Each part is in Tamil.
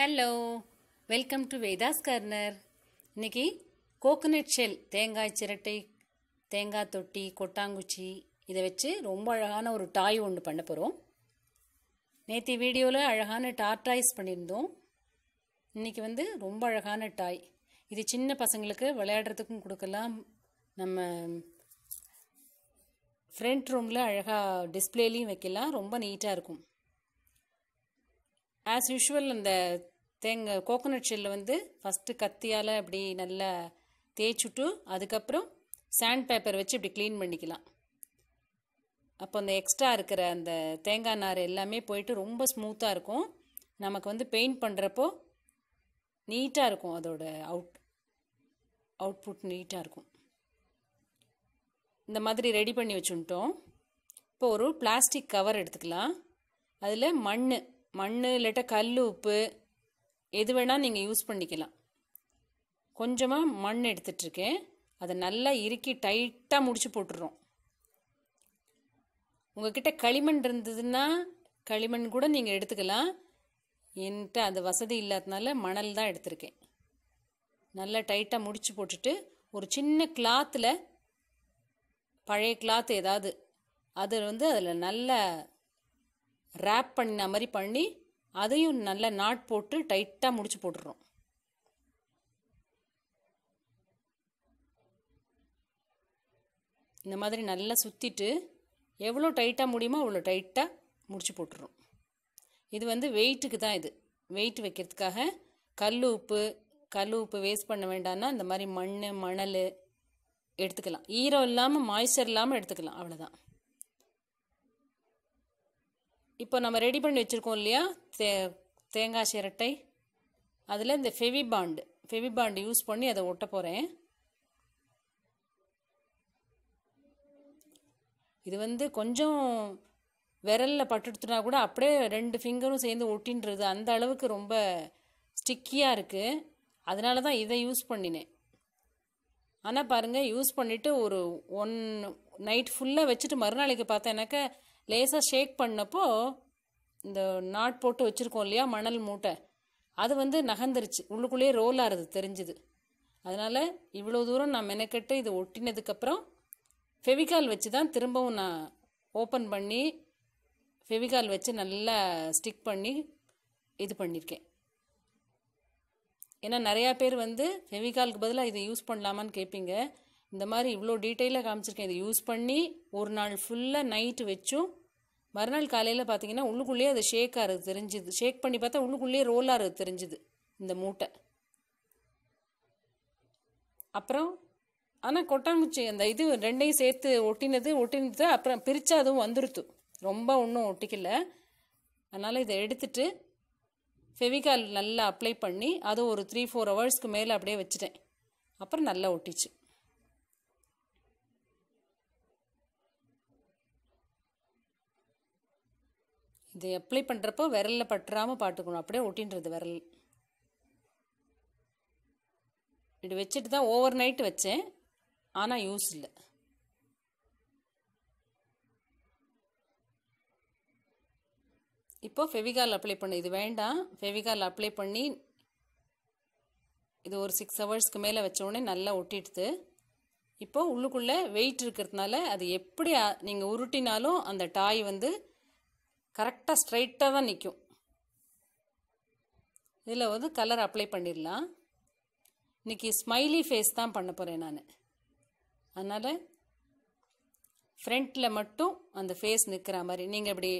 hello welcome to Vedha's corner இன்றைக்கி கோகனட் ஷெல் தேங்காய் சிரட்டை தேங்காய் தொட்டி கொட்டாங்குச்சி இதை வச்சு ரொம்ப அழகான ஒரு டாய் ஒன்று பண்ண போகிறோம் நேற்று வீடியோவில் அழகான டார்டாய்ஸ் பண்ணியிருந்தோம் இன்றைக்கி வந்து ரொம்ப அழகான டாய் இது சின்ன பசங்களுக்கு விளையாடுறதுக்கும் கொடுக்கலாம் நம்ம ஃப்ரண்ட் ரூமில் அழகாக டிஸ்பிளேலையும் வைக்கலாம் ரொம்ப நீட்டாக இருக்கும் ஆஸ் யூஷுவல் அந்த தேங்காய் கோகோனட் ஷெல்ல வந்து ஃபஸ்ட்டு கத்தியால் அப்படி நல்லா தேய்ச்சுட்டு அதுக்கப்புறம் சாண்ட் பேப்பர் வச்சு இப்படி க்ளீன் பண்ணிக்கலாம் அப்போ அந்த எக்ஸ்ட்ரா இருக்கிற அந்த தேங்காய் நார் எல்லாமே போயிட்டு ரொம்ப ஸ்மூத்தாக இருக்கும் நமக்கு வந்து பெயிண்ட் பண்ணுறப்போ நீட்டாக இருக்கும் அதோட அவுட் அவுட்புட் நீட்டாக இருக்கும் இந்த மாதிரி ரெடி பண்ணி வச்சுட்டோம் இப்போ ஒரு பிளாஸ்டிக் கவர் எடுத்துக்கலாம் அதில் மண் மண் இல்லாட்டா கல் உப்பு எது வேணால் நீங்கள் யூஸ் பண்ணிக்கலாம் கொஞ்சமாக மண் எடுத்துட்ருக்கேன் அதை நல்லா இறுக்கி டைட்டாக முடிச்சு போட்டுடுறோம் உங்ககிட்ட களிமண் இருந்ததுன்னா களிமண் கூட நீங்கள் எடுத்துக்கலாம் என்கிட்ட அந்த வசதி இல்லாததுனால மணல் தான் எடுத்திருக்கேன் நல்லா டைட்டாக முடிச்சு போட்டுட்டு ஒரு சின்ன கிளாத்தில் பழைய கிளாத் ஏதாவது அது வந்து அதில் நல்லா ரேப் பண்ண மாதிரி பண்ணி அதையும் நல்ல நாட் போட்டு டைட்டாக முடிச்சு போட்டுறோம் இந்த மாதிரி நல்லா சுற்றிட்டு எவ்வளோ டைட்டாக முடியுமோ அவ்வளோ டைட்டாக முடிச்சு போட்டுறோம் இது வந்து வெயிட்டுக்கு தான் இது வெயிட் வைக்கிறதுக்காக கல் உப்பு கல் உப்பு வேஸ்ட் பண்ண வேண்டாம்னா இந்த மாதிரி மண் மணல் எடுத்துக்கலாம் ஈரம் இல்லாமல் மாய்ச்சர் இல்லாமல் எடுத்துக்கலாம் அவ்வளோதான் இப்போ நம்ம ரெடி பண்ணி வச்சுருக்கோம் இல்லையா தே தேங்காய் சிரட்டை அதில் இந்த Fevibond Fevibond use பண்ணி அதை ஒட்ட போகிறேன் இது வந்து கொஞ்சம் விரலில் பட்டுடுத்துனா கூட அப்படியே ரெண்டு ஃபிங்கரும் சேர்ந்து ஒட்டின்றது அந்த அளவுக்கு ரொம்ப ஸ்டிக்கியாக இருக்குது அதனால தான் இதை யூஸ் பண்ணினேன் ஆனால் பாருங்கள் யூஸ் பண்ணிவிட்டு ஒரு ஒன் நைட் ஃபுல்லாக வச்சுட்டு மறுநாளைக்கு பார்த்தேன்னாக்க லேசாக ஷேக் பண்ணப்போ இந்த நாட் போட்டு வச்சுருக்கோம் இல்லையா மணல் மூட்டை அது வந்து நகர்ந்துருச்சு உள்ளுக்குள்ளேயே ரோல் ஆறுது தெரிஞ்சுது அதனால் இவ்வளோ தூரம் நான் மெனக்கெட்டு இது ஒட்டினதுக்கப்புறம் ஃபெவிகால் வச்சு தான் திரும்பவும் நான் ஓப்பன் பண்ணி ஃபெவிகால் வச்சு நல்லா ஸ்டிக் பண்ணி இது பண்ணியிருக்கேன் ஏன்னா நிறையா பேர் வந்து ஃபெவிகாலுக்கு பதிலாக இதை யூஸ் பண்ணலாமான்னு கேட்பீங்க இந்த மாதிரி இவ்வளோ டீட்டெயிலாக காமிச்சிருக்கேன் இதை யூஸ் பண்ணி ஒரு நாள் ஃபுல்லாக நைட்டு வச்சும் மறுநாள் காலையில் பார்த்தீங்கன்னா உள்ளுக்குள்ளேயே அது ஷேக் ஆகிறது தெரிஞ்சுது ஷேக் பண்ணி பார்த்தா உள்ளுக்குள்ளேயே ரோல் ஆகிறது தெரிஞ்சுது இந்த மூட்டை அப்புறம் ஆனால் கொட்டாங்குச்சி அந்த இது ரெண்டையும் சேர்த்து ஒட்டினது ஒட்டினது அப்புறம் பிரித்தா அதுவும் வந்துருத்து ரொம்ப ஒன்றும் ஒட்டிக்கல அதனால் இதை எடுத்துட்டு ஃபெவிகால் நல்லா அப்ளை பண்ணி அது ஒரு த்ரீ ஃபோர் ஹவர்ஸ்க்கு மேலே அப்படியே வச்சுட்டேன் அப்புறம் நல்லா ஒட்டிச்சு இதை அப்ளை பண்ணுறப்போ விரலில் பற்றாமல் பார்த்துக்கணும் அப்படியே ஒட்டின்றது விரல் இப்படி வச்சுட்டு தான் ஓவர் நைட்டு வச்சேன் ஆனால் யூஸ் இல்லை இப்போ ஃபெவிகால் அப்ளை பண்ணு இது வேண்டாம் ஃபெவிகால் அப்ளை பண்ணி இது ஒரு சிக்ஸ் ஹவர்ஸ்க்கு மேலே வச்சோடனே நல்லா ஒட்டிடுது இப்போ உள்ளுக்குள்ளே வெயிட் இருக்கிறதுனால அது எப்படி நீங்கள் உருட்டினாலும் அந்த டாய் வந்து கரெக்டாக ஸ்ட்ரைட்டாக தான் நிற்கும் இதில் வந்து கலர் அப்ளை பண்ணிடலாம் இன்றைக்கி ஸ்மைலி ஃபேஸ் தான் பண்ண போகிறேன் நான் அதனால் ஃப்ரண்ட்டில் மட்டும் அந்த ஃபேஸ் நிற்கிற மாதிரி நீங்கள் இப்படி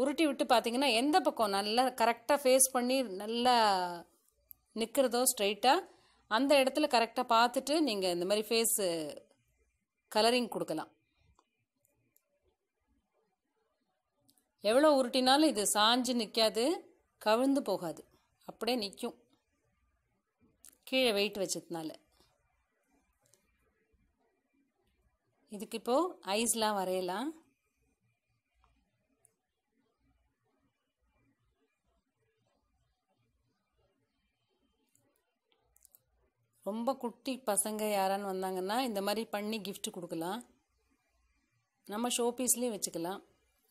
உருட்டி விட்டு பார்த்தீங்கன்னா எந்த பக்கம் நல்லா கரெக்டாக ஃபேஸ் பண்ணி நல்லா நிற்கிறதோ ஸ்ட்ரைட்டாக அந்த இடத்துல கரெக்டாக பார்த்துட்டு நீங்கள் இந்த மாதிரி ஃபேஸு கலரிங் கொடுக்கலாம் எவ்வளோ உருட்டினாலும் இது சாஞ்சு நிற்காது கவிழ்ந்து போகாது அப்படியே நிற்கும் கீழே வெயிட் வச்சதுனால இதுக்கு இப்போது ஐஸ்லாம் வரையலாம் ரொம்ப குட்டி பசங்க யாரான்னு வந்தாங்கன்னா இந்த மாதிரி பண்ணி கிஃப்ட் கொடுக்கலாம் நம்ம ஷோ பீஸ்லேயும் வச்சுக்கலாம்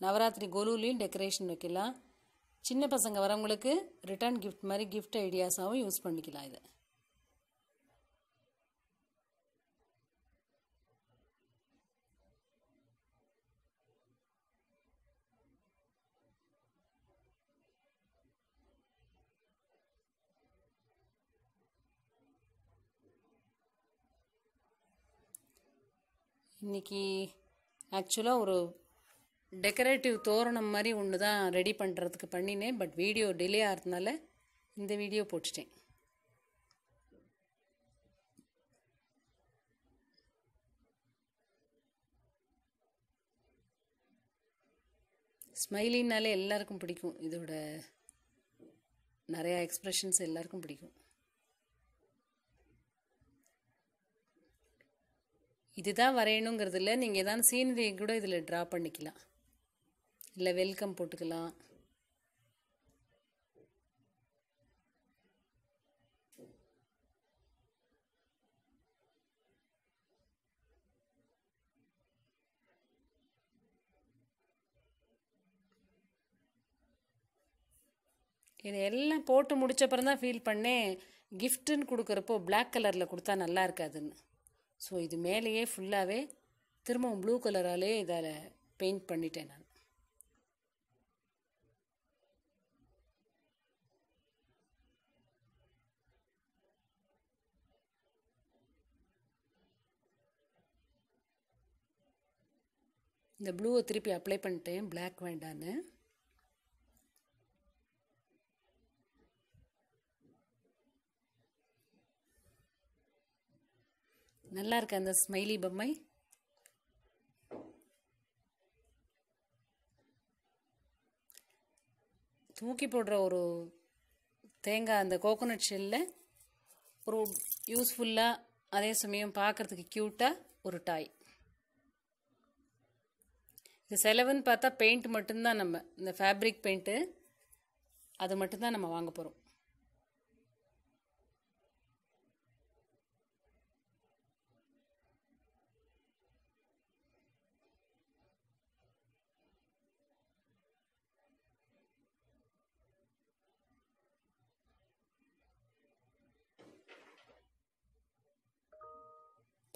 நவராத்திரி கொலுலையும் டெக்கரேஷன் வைக்கலாம் சின்ன பசங்க வரவங்களுக்கு ரிட்டர்ன் கிஃப்ட் மாதிரி கிஃப்ட் ஐடியாஸாகவும் யூஸ் பண்ணிக்கலாம் இதை இன்றைக்கி ஆக்சுவலாக ஒரு டெக்கரேட்டிவ் தோரணம் மாதிரி ஒன்று தான் ரெடி பண்ணுறதுக்கு பண்ணினேன் பட் வீடியோ டிலே ஆகிறதுனால இந்த வீடியோ போட்டுட்டேன் ஸ்மைலினாலே எல்லாருக்கும் பிடிக்கும் இதோட நிறையா எக்ஸ்ப்ரெஷன்ஸ் எல்லாருக்கும் பிடிக்கும் இதுதான் வரையணுங்கிறதுல நீங்கள் ஏதாவது சீனரியை கூட இதில் ட்ரா பண்ணிக்கலாம் இல்லை வெல்கம் போட்டுக்கலாம் இது எல்லாம் போட்டு முடிச்சப்புறம் தான் ஃபீல் பண்ணேன் கிஃப்ட்டுன்னு கொடுக்குறப்போ பிளாக் கலரில் கொடுத்தா நல்லா இருக்காதுன்னு ஸோ இது மேலேயே ஃபுல்லாகவே திரும்பவும் ப்ளூ கலராலே இதில் பெயிண்ட் பண்ணிட்டேன் நான் இந்த ப்ளூவை திருப்பி அப்ளை பண்ணிட்டேன் பிளாக் வேண்டான்னு நல்லா இருக்கு அந்த ஸ்மைலி பொம்மை தூக்கி போடுற ஒரு தேங்காய் அந்த கோகோனட் ஷெல்ல ஒரு யூஸ்ஃபுல்லாக அதே சமயம் பார்க்குறதுக்கு க்யூட்டாக ஒரு டாய் இந்த செலவுன்னு பார்த்தா பெயிண்ட் மட்டும்தான் நம்ம இந்த ஃபேப்ரிக் பெயிண்ட்டு அது மட்டும்தான் நம்ம வாங்க போகிறோம்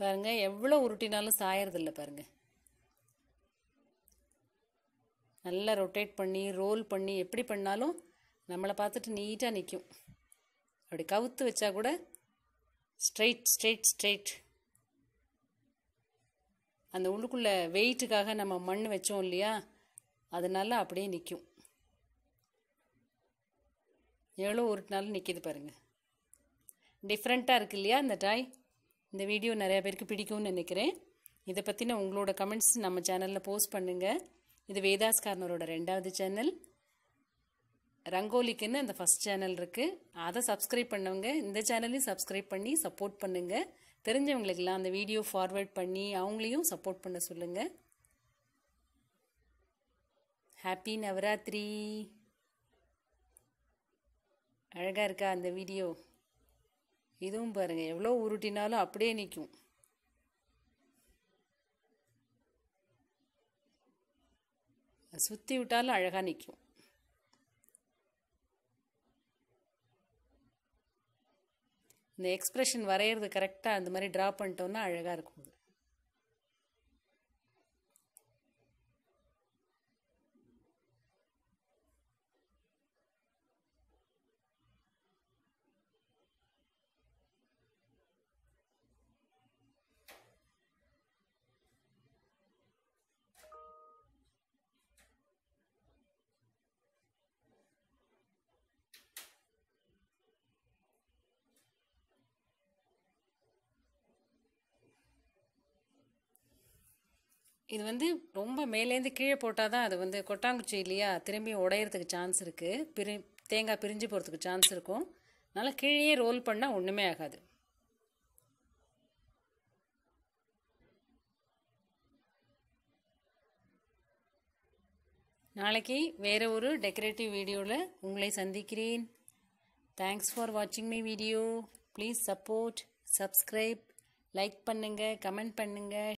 பாருங்கள் எவ்வளோ உருட்டினாலும் சாயறதில்ல பாருங்கள் நல்லா ரொட்டேட் பண்ணி ரோல் பண்ணி எப்படி பண்ணாலும் நம்மளை பார்த்துட்டு நீட்டாக நிற்கும் அப்படி கவுத்து வச்சா கூட ஸ்ட்ரெயிட் ஸ்ட்ரெயிட் ஸ்ட்ரெயிட் அந்த உள்ளுக்குள்ள வெயிட்டுக்காக நம்ம மண் வச்சோம் இல்லையா அதனால அப்படியே நிற்கும் எவ்வளோ ஒரு நாள் நிற்கிது பாருங்கள் டிஃப்ரெண்ட்டாக இருக்கு இல்லையா இந்த டாய் இந்த வீடியோ நிறையா பேருக்கு பிடிக்கும்னு நினைக்கிறேன் இதை பற்றின உங்களோட கமெண்ட்ஸ் நம்ம சேனலில் போஸ்ட் பண்ணுங்கள் இது வேதாஸ் கார்னரோட ரெண்டாவது சேனல் ரங்கோலிக்குன்னு அந்த ஃபஸ்ட் சேனல் இருக்குது அதை சப்ஸ்கிரைப் பண்ணவங்க இந்த சேனலையும் சப்ஸ்கிரைப் பண்ணி சப்போர்ட் பண்ணுங்கள் தெரிஞ்சவங்களுக்கெல்லாம் அந்த வீடியோ ஃபார்வேர்ட் பண்ணி அவங்களையும் சப்போர்ட் பண்ண சொல்லுங்கள் ஹாப்பி நவராத்திரி அழகாக இருக்கா அந்த வீடியோ இதுவும் பாருங்கள் எவ்வளோ உருட்டினாலும் அப்படியே நிற்கும் சுற்றி விட்டாலும் அழகாக நிற்கும் இந்த எக்ஸ்ப்ரெஷன் வரைகிறது கரெக்டாக அந்த மாதிரி ட்ரா பண்ணிட்டோன்னா அழகாக இருக்கும் இது வந்து ரொம்ப மேலேருந்து கீழே போட்டால் தான் அது வந்து கொட்டாங்குச்சி இல்லையா திரும்பி உடையிறதுக்கு சான்ஸ் இருக்குது பிரி தேங்காய் பிரிஞ்சு போகிறதுக்கு சான்ஸ் இருக்கும் அதனால் கீழே ரோல் பண்ணால் ஒன்றுமே ஆகாது நாளைக்கு வேறு ஒரு டெக்கரேட்டிவ் வீடியோவில் உங்களை சந்திக்கிறேன் தேங்க்ஸ் ஃபார் வாட்சிங் my video please support subscribe like பண்ணுங்கள் கமெண்ட் பண்ணுங்கள்